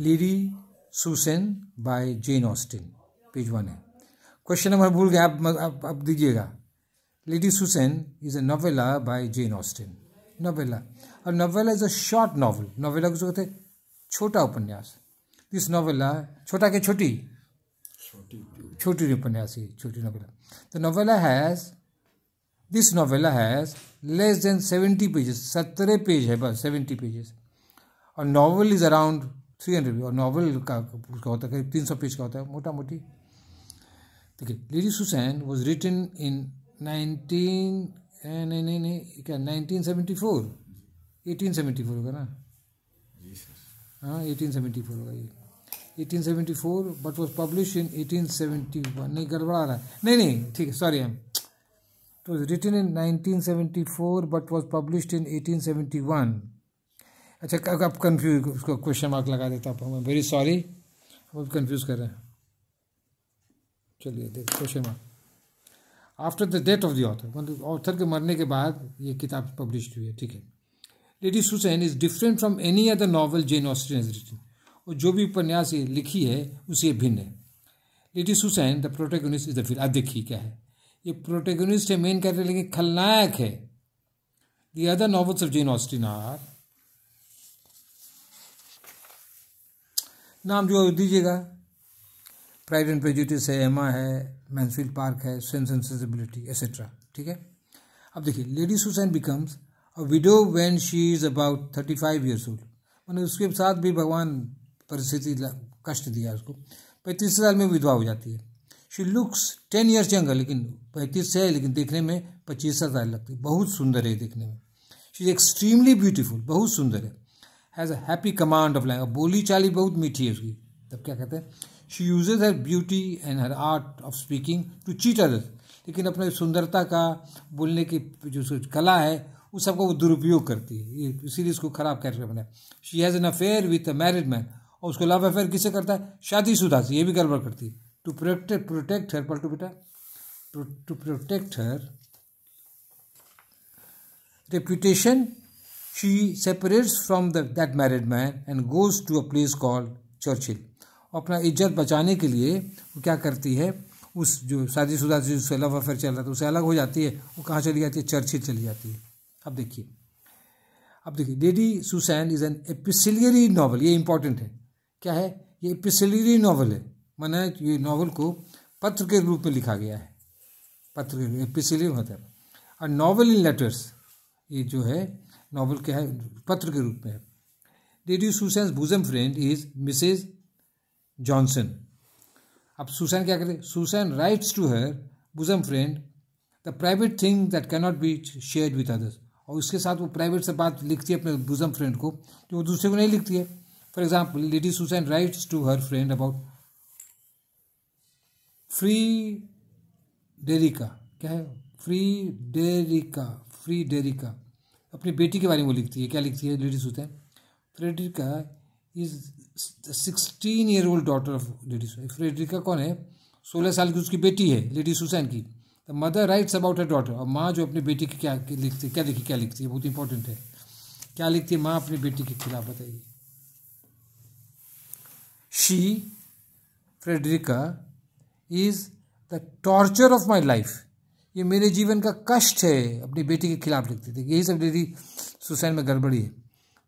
लीडी Susan by Jane Austen page one है question number भूल गए आप आप, आप दीजिएगा Lady Susan is a novella by Jane Austen novella और novella is a short novel novella को जो कहते छोटा उपन्यास दिस नोवेला छोटा के छोटी छोटी उपन्यास ही छोटी novella the novella has this novella has less than seventy pages सत्रह पेज है बस सेवेंटी पेजेस और novel is around three hundred और नॉवल का उसका होता है करीब तीन सौ पेज का होता है मोटा मोटी देखिए Lady Susan was written in nineteen नहीं नहीं नहीं क्या nineteen seventy four eighteen seventy four होगा ना हाँ एटीन सेवेंटी फोर होगा ये eighteen four but was publish in eighteen one नहीं गड़बड़ा रहा है नहीं नहीं ठीक है सॉरी हम it was written in four but was publish in one अच्छा अब कन्फ्यूज उसको क्वेश्चन मार्क लगा देता हूँ वेरी सॉरी अब कन्फ्यूज कर रहे हैं चलिए देख question mark after the death of the author मतलब ऑथर के मरने के बाद ये किताब पब्लिश हुई है ठीक है Lady Susan is different from any other novel Jane Austen is written और जो भी उपन्यास ये लिखी है उसे भिन्न है Lady Susan the protagonist is the फिर अब देखिए क्या है ये प्रोटेगोनिस्ट है मेन कैरेक्टर लेकिन खलनायक है the other novels of Jane Austen are नाम जो दीजिएगा प्राइड एंड प्रेजुटिस है एमा है मैंसफील्ड पार्क है सेंस एंड सेंसिबिलिटी एसेट्रा ठीक है अब देखिए Lady Susan becomes a widow when she is about thirty five years old मैंने उसके साथ भी भगवान परिस्थिति कष्ट दिया उसको पैंतीस साल में विधवा हो जाती है she looks ten years young है लेकिन पैंतीस से है लेकिन देखने में पच्चीस साल लगती है बहुत सुंदर है देखने में शी इज एक्सट्रीमली ब्यूटीफुल बहुत सुंदर है has a happy command of language बोली चाली बहुत मीठी है उसकी तब क्या कहते हैं she uses her beauty and her art of speaking to cheat others लेकिन अपने सुंदरता का बोलने की जो कला है उस सबका वो दुरुपयोग करती है इसीलिए इसको खराब कैरेक्टर बनाया she has an affair with a married man और उसको लव अफेयर किससे करता है शादीशुदा से ये भी गड़बड़ करती है टू प्रोटेक्ट प्रोटेक्ट हर पलटू बेटा to protect her reputation she separates from the, that married man and goes to a place called Churchill और अपना इज्जत बचाने के लिए वो क्या करती है उस जो शादीशुदा से उससे लव अफेयर चल रहा था उसे अलग हो जाती है वो कहाँ चली जाती है चर्चिल चली जाती है अब देखिए अब देखिए Lady Susan is an epistolary novel ये इंपॉर्टेंट है क्या है ये एपिसलियरी नावल है मैंने ये नावल को पत्र के रूप में लिखा गया है पत्र के एपिसिलियर मतलब और नावल इन लेटर्स ये जो है नॉवल के है पत्र के रूप में है Susan bosom friend is Mrs Johnson अब सुसैन क्या करे Susan writes to her bosom friend the private thing that cannot be share with others और उसके साथ वो प्राइवेट से बात लिखती है अपने बुजम फ्रेंड को जो वो दूसरे को नहीं लिखती है for example Lady Susan writes to her friend about Frederica क्या है फ्री डेरिका फ्री डेरिका अपनी बेटी के बारे में वो लिखती है क्या लिखती है लेडी सूत Frederica is sixteen year old daughter of Lady Frederica कौन है सोलह साल की उसकी बेटी है लेडी सुसैन की the mother writes about a daughter और माँ जो अपनी बेटी की क्या लिखती है क्या देखिए क्या लिखती है बहुत इंपॉर्टेंट है क्या लिखती है माँ अपनी बेटी के खिलाफ बताइए she Frederica is the torture of my life ये मेरे जीवन का कष्ट है अपनी बेटी के खिलाफ लिखते थे यही सब डेडी सुसैन में गड़बड़ी है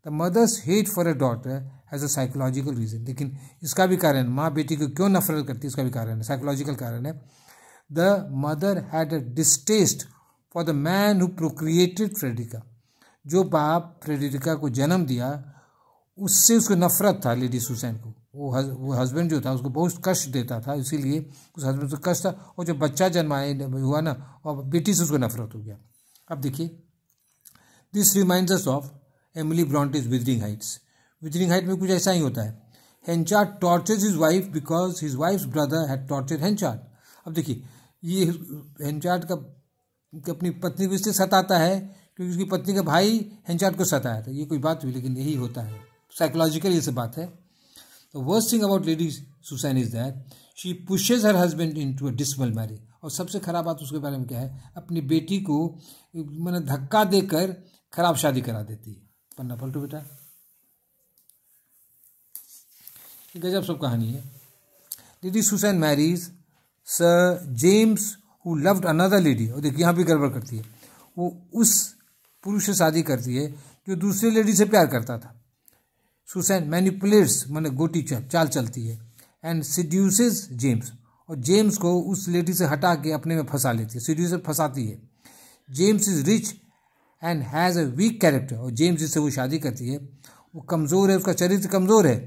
the mother's hate for a daughter has a psychological reason लेकिन इसका भी कारण माँ बेटी को क्यों नफरत करती है इसका भी कारण है साइकोलॉजिकल कारण है the mother had a distaste for the man who procreated Frederica जो बाप फ्रेडिका को जन्म दिया उससे उसको नफरत था लेडी सुसैन को वो हज, वो हस्बैंड जो था उसको बहुत कष्ट देता था इसीलिए उस हस्बैंड से कष्ट था और जब बच्चा जन्माया हुआ ना और बेटी से उसको नफरत हो गया अब देखिए this reminders of Emily Bronte's Wuthering Heights Wuthering Height में कुछ ऐसा ही होता है Henchard tortures his wife because his wife brother had torture Henchard अब देखिए ये हेंचार्ट का अपनी पत्नी को इसलिए सताता है क्योंकि उसकी पत्नी का भाई हेंचार्ट को सताया था ये कोई बात हुई लेकिन यही होता है साइकोलॉजिकल ये सब बात है The worst thing about lady Susan is that she pushes her husband into a dismal marriage. और सबसे खराब बात उसके बारे में क्या है अपनी बेटी को मैंने धक्का देकर खराब शादी करा देती है पन्ना पलटू बेटा गजब सब कहानी है Lady Susan marries Sir James who loved another lady और देखिए यहाँ भी गड़बड़ करती है वो उस पुरुष से शादी करती है जो दूसरे लेडी से प्यार करता था सुसैन मैनिपुलेट्स मैंने गोटी चाल चलती है एंड सीड्यूस जेम्स और जेम्स को उस लेडी से हटा के अपने में फंसा लेती है सीड्यूस फंसाती है James is rich and has a weak character और जेम्स जिससे वो शादी करती है वो कमज़ोर है उसका चरित्र कमज़ोर है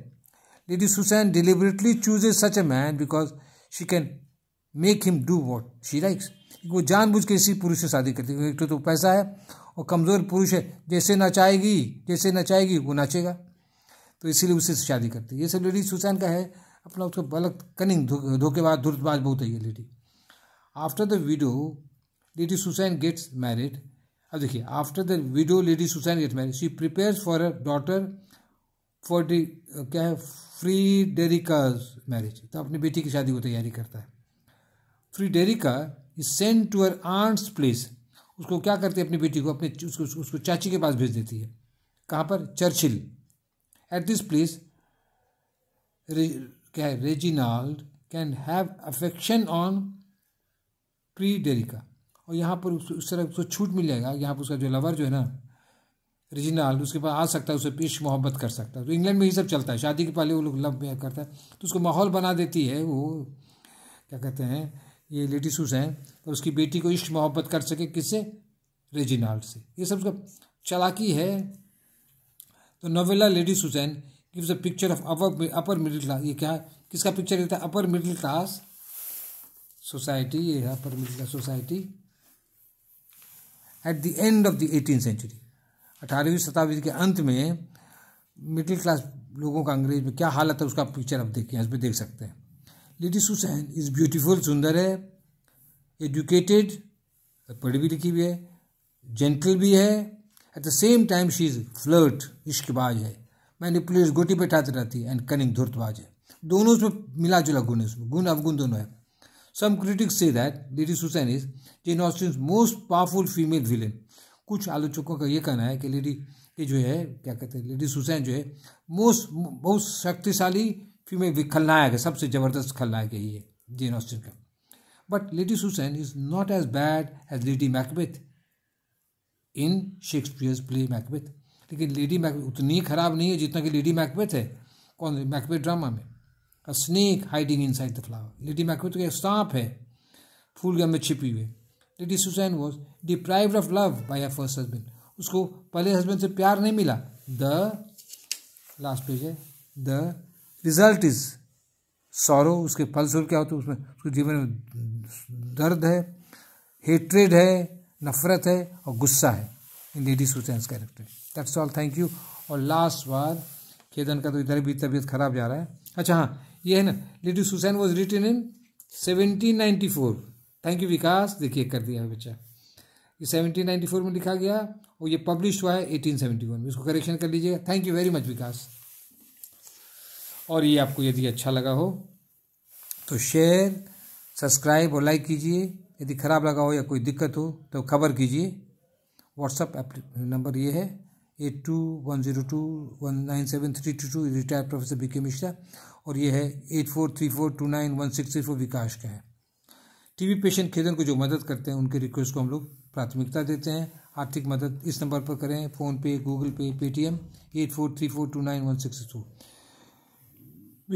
Lady Susan deliberately choose such a man because she can make him do what she likes वो जानबूझ के इसी पुरुष से शादी करती है एक तो, तो पैसा है और कमज़ोर पुरुष है जैसे नचाएगी जैसे नचाएगी वो नाचेगा तो इसीलिए उससे शादी करती है ये सब लेडी सुसैन का है अपना उसको बलक कनिंग धोखेबाज धुरतबाज बहुत है ये Lady after the widow Lady Susan gets married अब देखिए after the widow Lady Susan gets married she prepare for a daughter for डी क्या है फ्री डेरिका मैरिज तो अपनी बेटी की शादी को तैयारी करता है Frederica is send to her aunt's place उसको क्या करती है अपनी बेटी को अपने उसको उसको चाची के पास भेज देती है कहाँ पर चर्चिल एट प्लेस क्या है Reginald can have affection on Frederica और यहाँ पर उस तरह उसको छूट मिल जाएगा यहाँ पर उसका जो लवर जो है ना रेजिनाल्ड उसके पास आ सकता है उसे पेश मोहब्बत कर सकता है तो इंग्लैंड में ये सब चलता है शादी के पहले वो लोग लव में करता है तो उसको माहौल बना देती है वो क्या कहते हैं ये लेडी सूस हैं और उसकी बेटी को इश्क मोहब्बत कर सके किससे रेजिनाल्ड से ये सब उसका चलाकी है तो novella Lady Susan gives a picture of upper upper middle class ये क्या किसका पिक्चर लेता है अपर मिडिल क्लास सोसाइटी ये है upper middle class society at the end of the eighteen century अठारहवीं शताब्दी के अंत में मिडिल क्लास लोगों का अंग्रेज में क्या हालत है उसका पिक्चर आप देखिए इसमें देख सकते हैं लेडी सुसैन इज़ ब्यूटीफुल सुंदर है एजुकेटेड पढ़ी भी लिखी भी है जेंटल भी है at the same time she is flirt इश्कबाज है मैंने मैनिपुलेट गोटी बैठाती रहती है एंड कनिंग धुर्तबाज है दोनों उसमें मिला जुला गुण है उसमें गुण अवगुण दोनों है some critics say that Lady Susan is Jane Austen most powerful female villain कुछ आलोचकों का ये कहना है कि लेडी ये जो है क्या कहते हैं लेडी सुसैन जो है मोस्ट बहुत शक्तिशाली फीमेल खलनायक है सबसे ज़बरदस्त खलनायक है ये जेन ऑस्टिन का but Lady Susan is not as bad as Lady Macbeth in Shakespeare's play Macbeth लेकिन लेडी मैकबेथ उतनी खराब नहीं है जितना कि लेडी मैकबेथ है कौन मैकबेथ ड्रामा में a snake hiding inside the flower Lady Macbeth तो सांप है फूल गम में छिपी हुई Lady Susan was deprived of love by a first husband उसको पहले हस्बैंड से प्यार नहीं मिला द लास्ट पेज है द रिजल्ट इज सॉरो उसके फलस्वरूप क्या होते हैं उसमें उसके जीवन में दर्द है हेट्रेड है नफ़रत है और गुस्सा है in Lady's Susan's character that's all thank you और लास्ट बार खेदन का तो इधर भी तबीयत खराब जा रहा है अच्छा हाँ ये है ना Lady Susan was written in 1794 thank you Vikas देखिए कर दिया बच्चा ये 1794 में लिखा गया और ये पब्लिश हुआ है 1871 में इसको करेक्शन कर लीजिएगा thank you very much Vikas और ये आपको यदि अच्छा लगा हो तो शेयर सब्सक्राइब और लाइक कीजिए यदि ख़राब लगा हो या कोई दिक्कत हो तो खबर कीजिए व्हाट्सअप नंबर ये है eight two one zero two one nine seven three two two retired professor B K Mishra और ये है eight four three four two nine one six three four Vikas का है वी पेशेंट खेदन को जो मदद करते हैं उनके रिक्वेस्ट को हम लोग प्राथमिकता देते हैं आर्थिक मदद इस नंबर पर करें PhonePe Google Pay Paytm eight four three four two nine one six two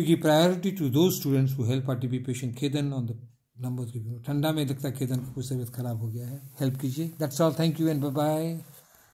give priority to the students who help are TB वी पेशेंट खेदन ऑन द लंबो के ठंडा में लगता है खेतन को कुछ तबियत खराब हो गया है हेल्प कीजिए that's all thank you and bye bye